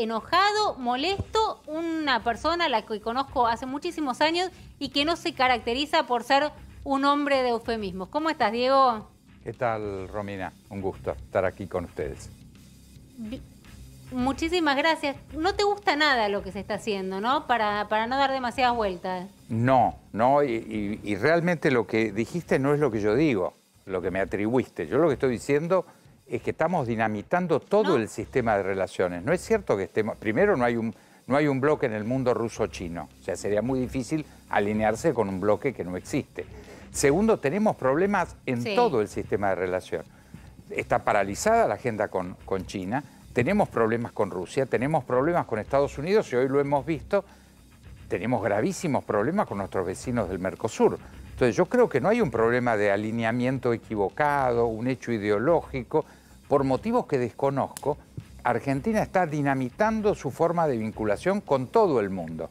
enojado, molesto, una persona a la que conozco hace muchísimos años y que no se caracteriza por ser un hombre de eufemismos. ¿Cómo estás, Diego? ¿Qué tal, Romina? Un gusto estar aquí con ustedes. Muchísimas gracias. No te gusta nada lo que se está haciendo, ¿no? Para, para no dar demasiadas vueltas. No, no, y realmente lo que dijiste no es lo que yo digo, lo que me atribuiste. Yo lo que estoy diciendo es que estamos dinamitando todo el sistema de relaciones. No es cierto que estemos... Primero, no hay un, no hay un bloque en el mundo ruso-chino. O sea, sería muy difícil alinearse con un bloque que no existe. Segundo, tenemos problemas en todo el sistema de relación. Está paralizada la agenda con, con China, tenemos problemas con Rusia, tenemos problemas con Estados Unidos y hoy lo hemos visto, tenemos gravísimos problemas con nuestros vecinos del Mercosur. Entonces yo creo que no hay un problema de alineamiento equivocado, un hecho ideológico, por motivos que desconozco, Argentina está dinamitando su forma de vinculación con todo el mundo.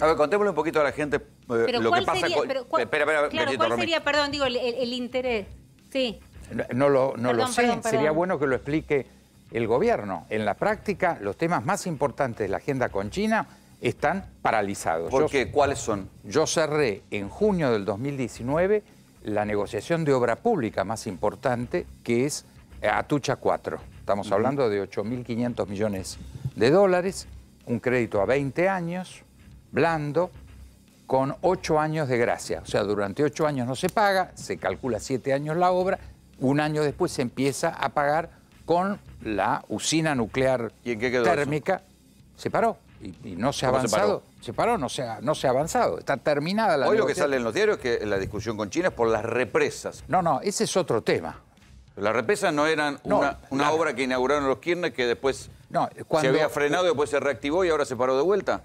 A ver, contémosle un poquito a la gente eh, pero lo cuál que pasa sería, Pero, cuál, sería, perdón, digo, el, interés? Sí. No, lo, sé, sería bueno que lo explique el gobierno. En la práctica, los temas más importantes de la agenda con China están paralizados. ¿Por qué? ¿Cuáles son? Yo cerré en junio del 2019 la negociación de obra pública más importante, que es eh, Atucha 4. Estamos hablando de 8.500 millones de dólares, un crédito a 20 años, blando, con 8 años de gracia. O sea, durante 8 años no se paga, se calcula 7 años la obra, un año después se empieza a pagar con la usina nuclear térmica. Se paró y, no se ha avanzado. Se paró? no, se ha, no se avanzado. Está terminada la Hoy lo que sale en los diarios es que la discusión con China es por las represas. No, no, ese es otro tema. Las represas no eran una, obra que inauguraron los Kirchner que después se había frenado, y después se reactivó y ahora se paró de vuelta.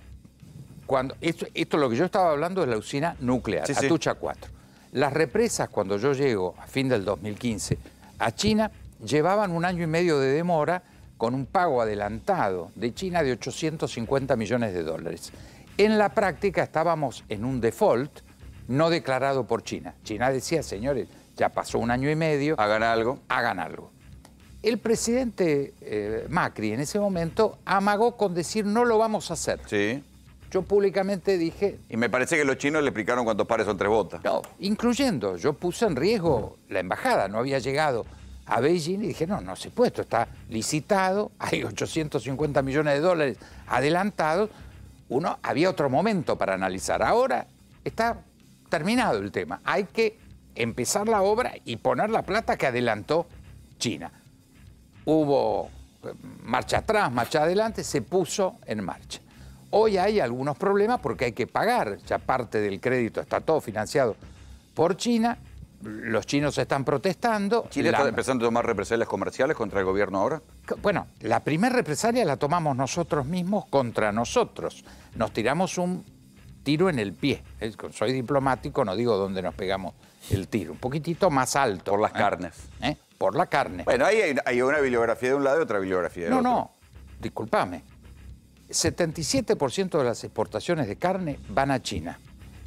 Cuando, esto, lo que yo estaba hablando es la usina nuclear, sí, Atucha 4. Las represas, cuando yo llego a fin del 2015 a China, llevaban un año y medio de demora con un pago adelantado de China de 850 millones de dólares. En la práctica estábamos en un default no declarado por China. China decía, señores, ya pasó un año y medio. Hagan algo. Hagan algo. El presidente eh, Macri en ese momento amagó con decir no lo vamos a hacer. Sí. Yo públicamente dije... Y me parece que los chinos le explicaron cuántos pares son tres botas. No, incluyendo, yo puse en riesgo la embajada, no había llegado a Beijing y dije, no, no se puede, esto está licitado, hay 850 millones de dólares adelantados, uno había otro momento para analizar. Ahora está terminado el tema, hay que empezar la obra y poner la plata que adelantó China. Hubo eh, marcha atrás, marcha adelante, se puso en marcha. Hoy hay algunos problemas porque hay que pagar, ya parte del crédito está todo financiado por China, los chinos están protestando. ¿Chile está empezando a tomar represalias comerciales contra el gobierno ahora? Bueno, la primera represalia la tomamos nosotros mismos contra nosotros. Nos tiramos un tiro en el pie. Soy diplomático, no digo dónde nos pegamos el tiro. Un poquitito más alto. Por las ¿eh? carnes. ¿Eh? Por la carne. Bueno, ahí hay, una bibliografía de un lado y otra bibliografía de otro. No, no, disculpame. 77% de las exportaciones de carne van a China.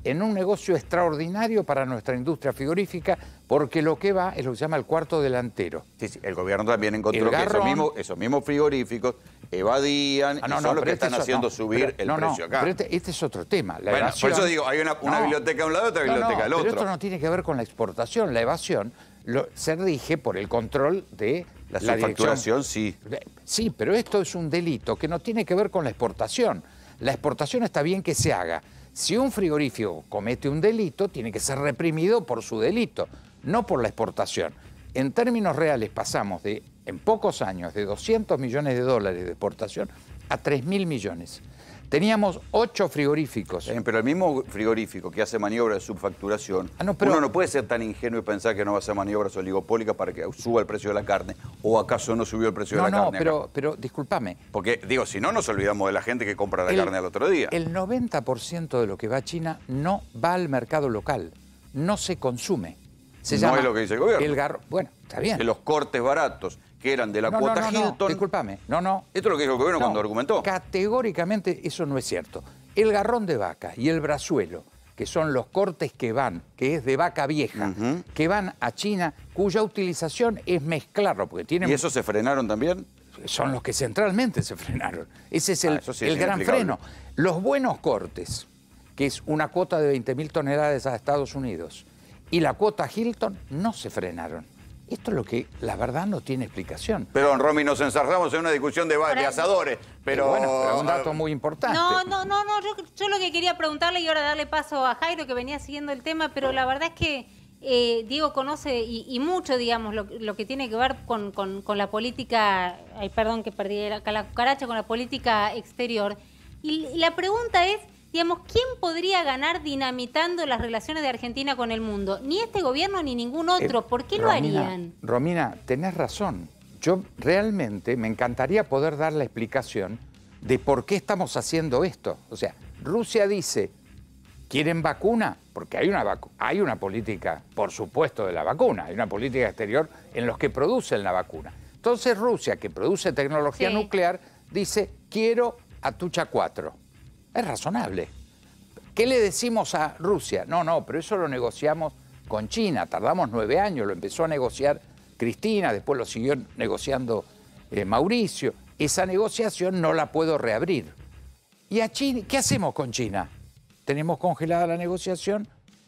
En un negocio extraordinario para nuestra industria frigorífica, porque lo que va es lo que se llama el cuarto delantero. Sí, sí, el gobierno también encontró que esos mismos frigoríficos evadían ah, y son los que este están haciendo subir el precio acá. Pero este, este es otro tema. bueno, por eso digo, hay una, biblioteca a un lado y otra biblioteca al otro. Pero esto no tiene que ver con la exportación. La evasión lo, se rige por el control de la, la facturación, sí. Sí, pero esto es un delito que no tiene que ver con la exportación. La exportación está bien que se haga. Si un frigorífico comete un delito, tiene que ser reprimido por su delito, no por la exportación. En términos reales pasamos de en pocos años de 200 millones de dólares de exportación a 3.000 millones. Teníamos ocho frigoríficos. pero el mismo frigorífico que hace maniobra de subfacturación, ah, uno no puede ser tan ingenuo y pensar que no va a hacer maniobras oligopólicas para que suba el precio de la carne, o acaso no subió el precio de la carne. No, pero, pero discúlpame. Porque, digo, si no, nos olvidamos de la gente que compra la carne al otro día. El 90% de lo que va a China no va al mercado local, no se consume. Se no llama es lo que dice el gobierno. El garro... Bueno, está bien. De los cortes baratos que eran de la cuota no, no, Hilton. Disculpame, no, no. Esto es lo que dijo el gobierno cuando argumentó. Categóricamente eso no es cierto. El garrón de vaca y el brazuelo, que son los cortes que van, que es de vaca vieja, que van a China, cuya utilización es mezclarlo, porque ¿Y eso se frenaron también? Son los que centralmente se frenaron. Ese es el, ah, gran freno. Los buenos cortes, que es una cuota de 20.000 toneladas a Estados Unidos, y la cuota Hilton no se frenaron. Esto es lo que la verdad no tiene explicación. Perdón, Romy, nos encerramos en una discusión de, de asadores, pero... Bueno, un dato ah, muy importante. No, no, no, no yo, lo que quería preguntarle y ahora darle paso a Jairo que venía siguiendo el tema, pero la verdad es que eh, Diego conoce y, mucho, digamos, lo, que tiene que ver con, la política, ay, perdón que perdí la, la con la política exterior. Y la pregunta es... Digamos, ¿quién podría ganar dinamitando las relaciones de Argentina con el mundo? Ni este gobierno ni ningún eh, otro. ¿Por qué lo harían? Romina, tenés razón. Yo realmente me encantaría poder dar la explicación de por qué estamos haciendo esto. O sea, Rusia dice, ¿quieren vacuna? Porque hay una, hay una política, por supuesto, de la vacuna. Hay una política exterior en los que producen la vacuna. Entonces Rusia, que produce tecnología nuclear, dice, quiero a Tucha 4. Es razonable. ¿Qué le decimos a Rusia? No, no, pero eso lo negociamos con China. Tardamos nueve años, lo empezó a negociar Cristina, después lo siguió negociando eh, Mauricio. Esa negociación no la puedo reabrir. ¿Y a China? ¿Qué hacemos con China? Tenemos congelada la negociación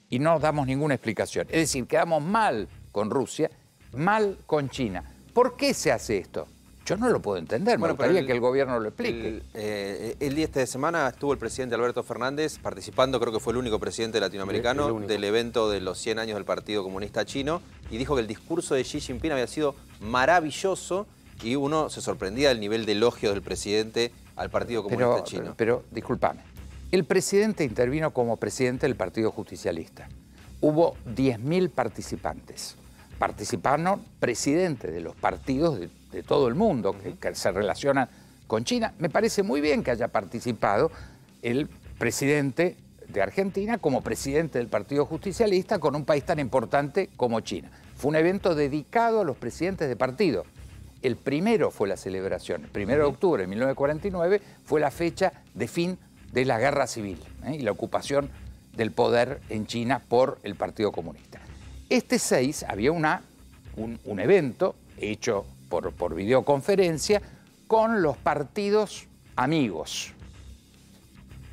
y no damos ninguna explicación. Es decir, quedamos mal con Rusia, mal con China. ¿Por qué se hace esto? Yo no lo puedo entender, bueno, me gustaría que el gobierno lo explique. Eh, el, día este de semana estuvo el presidente Alberto Fernández participando, creo que fue el único presidente latinoamericano, del evento de los 100 años del Partido Comunista Chino, y dijo que el discurso de Xi Jinping había sido maravilloso y uno se sorprendía del nivel de elogio del presidente al Partido Comunista Chino. Pero, pero, discúlpame, el presidente intervino como presidente del Partido Justicialista. Hubo 10.000 participantes. Participaron presidentes de los partidos de de todo el mundo que, se relaciona con China. Me parece muy bien que haya participado el presidente de Argentina como presidente del Partido Justicialista con un país tan importante como China. Fue un evento dedicado a los presidentes de partido. El primero fue la celebración, el primero de octubre de 1949 fue la fecha de fin de la guerra civil ¿eh? y la ocupación del poder en China por el Partido Comunista. Este 6 había una, un evento hecho por, videoconferencia con los partidos amigos.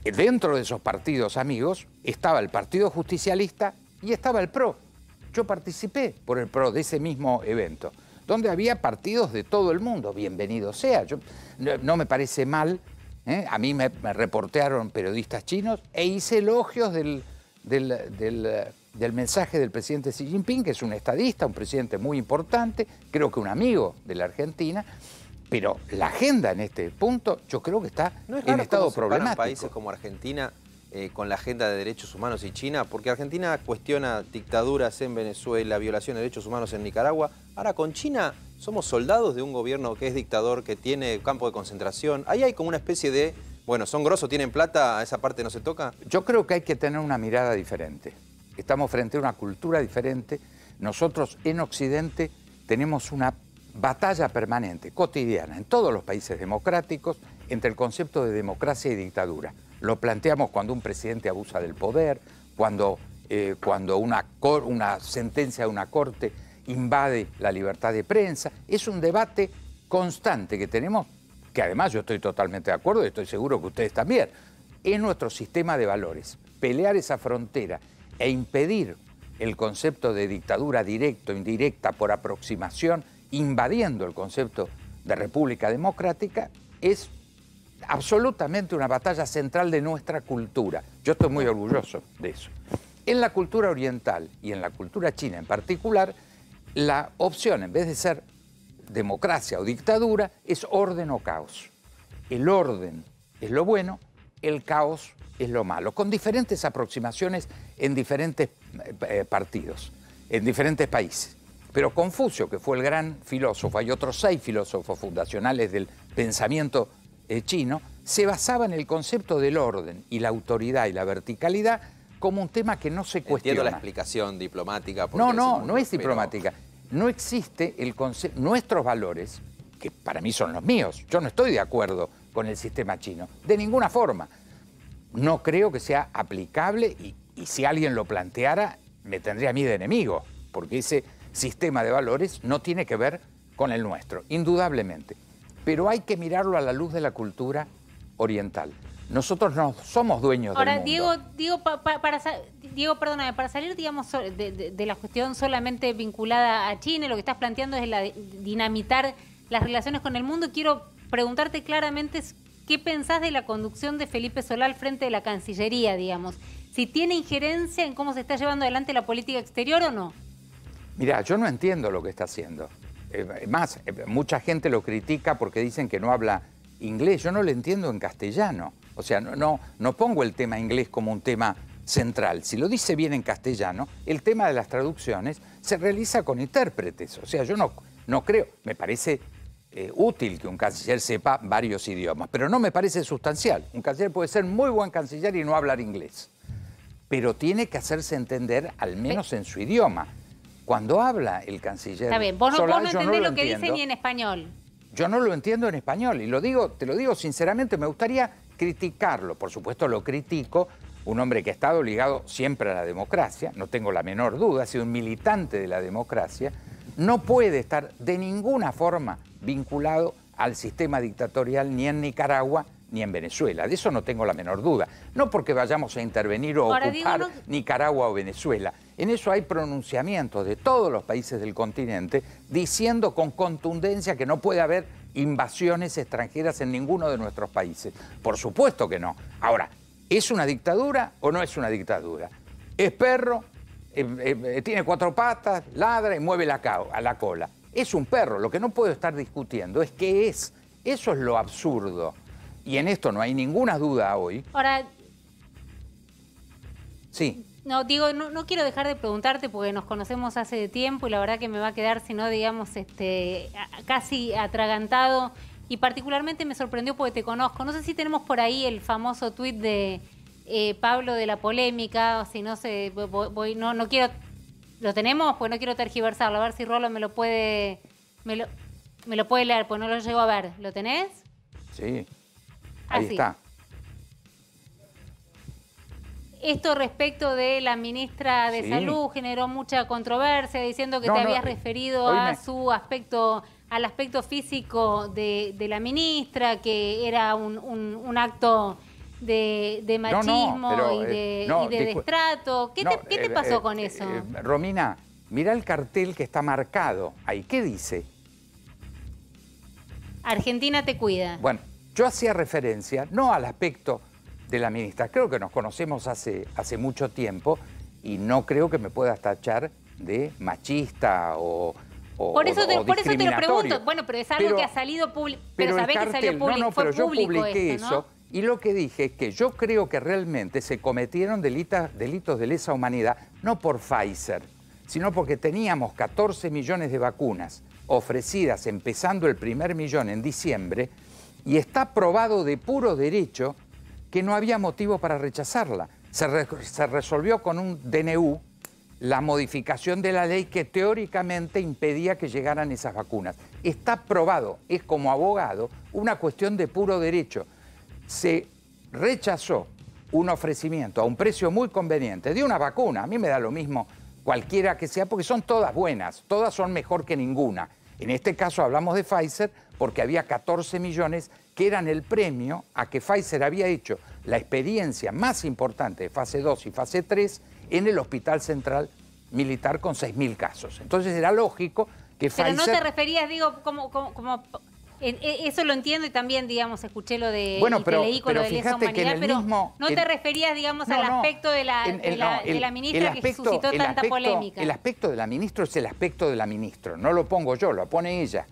Dentro de esos partidos amigos estaba el Partido Justicialista y estaba el PRO. Yo participé por el PRO de ese mismo evento, donde había partidos de todo el mundo. Bienvenido sea. Yo, no me parece mal. ¿eh? A mí me, reportearon periodistas chinos e hice elogios del del mensaje del presidente Xi Jinping, que es un estadista, un presidente muy importante, creo que un amigo de la Argentina, pero la agenda en este punto yo creo que está no es en estado problemático. países como Argentina eh, con la agenda de derechos humanos y China, porque Argentina cuestiona dictaduras en Venezuela, violación de derechos humanos en Nicaragua. Ahora con China somos soldados de un gobierno que es dictador, que tiene campo de concentración. Ahí hay como una especie de, bueno, son grosos, tienen plata, a esa parte no se toca. Yo creo que hay que tener una mirada diferente. Estamos frente a una cultura diferente. Nosotros en Occidente tenemos una batalla permanente, cotidiana, en todos los países democráticos, entre el concepto de democracia y dictadura. Lo planteamos cuando un presidente abusa del poder, cuando, eh, cuando una, una sentencia de una corte invade la libertad de prensa. Es un debate constante que tenemos, que además yo estoy totalmente de acuerdo y estoy seguro que ustedes también. Es nuestro sistema de valores. Pelear esa frontera e impedir el concepto de dictadura directa o indirecta por aproximación, invadiendo el concepto de república democrática, es absolutamente una batalla central de nuestra cultura. Yo estoy muy orgulloso de eso. En la cultura oriental y en la cultura china en particular, la opción, en vez de ser democracia o dictadura, es orden o caos. El orden es lo bueno el caos es lo malo, con diferentes aproximaciones en diferentes eh, eh, partidos, en diferentes países. Pero Confucio, que fue el gran filósofo, hay otros seis filósofos fundacionales del pensamiento eh, chino, se basaba en el concepto del orden y la autoridad y la verticalidad como un tema que no se cuestiona. Entiendo la explicación diplomática. No, no, no es diplomática. No existe el concepto... Nuestros valores, que para mí son los míos, yo no estoy de acuerdo con el sistema chino. De ninguna forma. No creo que sea aplicable y, si alguien lo planteara, me tendría a mí de enemigo, porque ese sistema de valores no tiene que ver con el nuestro, indudablemente. Pero hay que mirarlo a la luz de la cultura oriental. Nosotros no somos dueños del mundo. Ahora, Diego, para, Diego, perdóname, para salir, digamos, de, la cuestión solamente vinculada a China, lo que estás planteando es la, dinamitar las relaciones con el mundo. Quiero preguntarte claramente qué pensás de la conducción de Felipe Solal frente a la Cancillería, digamos. Si tiene injerencia en cómo se está llevando adelante la política exterior o no. Mira, yo no entiendo lo que está haciendo. Eh, más, eh, mucha gente lo critica porque dicen que no habla inglés. Yo no lo entiendo en castellano. O sea, no, no, no pongo el tema inglés como un tema central. Si lo dice bien en castellano, el tema de las traducciones se realiza con intérpretes. O sea, yo no, no creo, me parece eh, útil que un canciller sepa varios idiomas, pero no me parece sustancial. Un canciller puede ser muy buen canciller y no hablar inglés, pero tiene que hacerse entender al menos en su idioma. Cuando habla el canciller... Está bien, vos no, entendés lo, que dice ni en español. Yo no lo entiendo en español y lo digo, te lo digo sinceramente, me gustaría criticarlo. Por supuesto lo critico, un hombre que ha estado ligado siempre a la democracia, no tengo la menor duda, ha sido un militante de la democracia, no puede estar de ninguna forma vinculado al sistema dictatorial ni en Nicaragua ni en Venezuela. De eso no tengo la menor duda. No porque vayamos a intervenir o ocupar Nicaragua o Venezuela. En eso hay pronunciamientos de todos los países del continente diciendo con contundencia que no puede haber invasiones extranjeras en ninguno de nuestros países. Por supuesto que no. Ahora, ¿es una dictadura o no es una dictadura? ¿Es perro? Em, em, eh, ¿Tiene cuatro patas? ¿Ladra y mueve la, a la cola? Es un perro, lo que no puedo estar discutiendo es qué es. Eso es lo absurdo. Y en esto no hay ninguna duda hoy. Ahora... Sí. No, digo, no, quiero dejar de preguntarte porque nos conocemos hace tiempo y la verdad que me va a quedar, si no, digamos, este, casi atragantado. Y particularmente me sorprendió porque te conozco. No sé si tenemos por ahí el famoso tuit de eh, Pablo de la polémica, o si no sé, no, no quiero ¿Lo tenemos? Pues no quiero tergiversarlo. A ver si Rolo me lo puede. Me lo, puede leer, pues no lo llego a ver. ¿Lo tenés? Sí. Ahí está. Esto respecto de la ministra de Salud generó mucha controversia diciendo que te habías eh, referido a su aspecto, al aspecto físico de, la ministra, que era un, un acto de, de machismo y eh, de, destrato. ¿Qué, te, eh, pasó eh, con eso? Romina, mira el cartel que está marcado ahí. ¿Qué dice? Argentina te cuida. Bueno, yo hacía referencia no al aspecto de la ministra. Creo que nos conocemos hace, hace mucho tiempo y no creo que me puedas tachar de machista o... O, por eso, te, lo pregunto. Bueno, pero es algo que ha salido público. Pero, sabés que salió público. No, Fue público publiqué ¿no? eso y lo que dije es que yo creo que realmente se cometieron delitos de lesa humanidad, no por Pfizer, sino porque teníamos 14 millones de vacunas ofrecidas empezando el primer millón en diciembre y está probado de puro derecho que no había motivo para rechazarla. Se, se resolvió con un DNU la modificación de la ley que teóricamente impedía que llegaran esas vacunas. Está probado, es como abogado, una cuestión de puro derecho se rechazó un ofrecimiento a un precio muy conveniente de una vacuna. A mí me da lo mismo cualquiera que sea, porque son todas buenas, todas son mejor que ninguna. En este caso hablamos de Pfizer porque había 14 millones que eran el premio a que Pfizer había hecho la experiencia más importante de fase 2 y fase 3 en el Hospital Central Militar con 6.000 casos. Entonces era lógico que Pero no te referías, digo, como e, eso lo entiendo y también, digamos, escuché lo de bueno, de lesa humanidad, que en el pero no te referías, digamos, al aspecto de la, ministra que suscitó tanta polémica. El aspecto de la ministra es el aspecto de la ministra, no lo pongo yo, lo pone ella.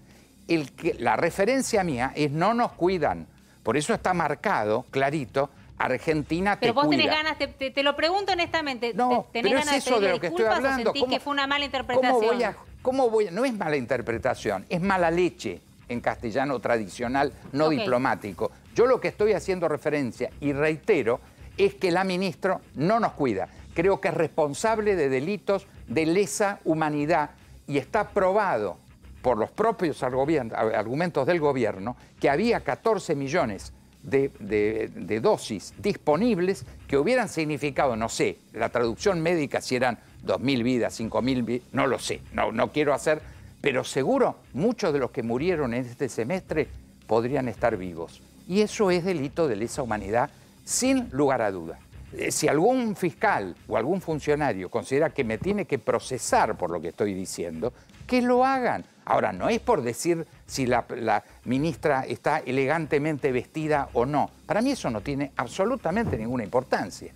la referencia mía es no nos cuidan, por eso está marcado, clarito, Argentina te Pero vos tenés ganas, te, lo pregunto honestamente, no, ¿tenés ganas es eso de, lo que estoy hablando. O sentís que fue una mala interpretación? ¿cómo cómo voy a, no es mala interpretación, es mala leche en castellano tradicional, no diplomático. Yo lo que estoy haciendo referencia y reitero es que la ministra no nos cuida. Creo que es responsable de delitos de lesa humanidad y está probado por los propios argumentos del gobierno que había 14 millones de, dosis disponibles que hubieran significado, no sé, la traducción médica si eran 2.000 vidas, 5.000 vidas, no lo sé, no, no quiero hacer pero seguro muchos de los que murieron en este semestre podrían estar vivos. Y eso es delito de lesa humanidad sin lugar a duda. Eh, si algún fiscal o algún funcionario considera que me tiene que procesar por lo que estoy diciendo, que lo hagan. Ahora, no es por decir si la, la, ministra está elegantemente vestida o no. Para mí eso no tiene absolutamente ninguna importancia.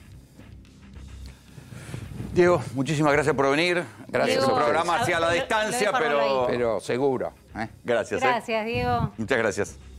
Diego, muchísimas gracias por venir. Gracias por el programa hacia la distancia, pero, pero seguro. ¿eh? Gracias. ¿eh? Gracias, Diego. Muchas gracias.